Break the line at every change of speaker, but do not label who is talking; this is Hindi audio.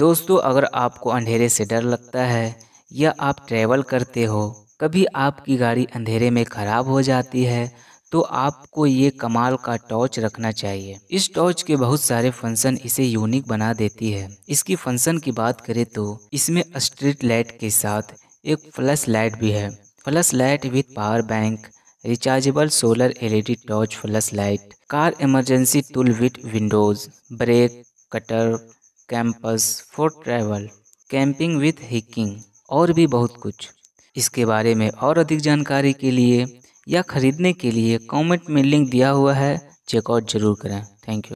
दोस्तों अगर आपको अंधेरे से डर लगता है या आप ट्रैवल करते हो कभी आपकी गाड़ी अंधेरे में ख़राब हो जाती है तो आपको ये कमाल का टॉर्च रखना चाहिए इस टॉर्च के बहुत सारे फंक्शन इसे यूनिक बना देती है इसकी फंक्शन की बात करें तो इसमें स्ट्रीट लाइट के साथ एक फ्लैश लाइट भी है flashlight with power bank rechargeable solar LED torch flashlight car emergency tool with windows break cutter compass for travel camping with hiking और भी बहुत कुछ इसके बारे में और अधिक जानकारी के लिए या खरीदने के लिए कमेंट में लिंक दिया हुआ है
चेकआउट जरूर करें
थैंक यू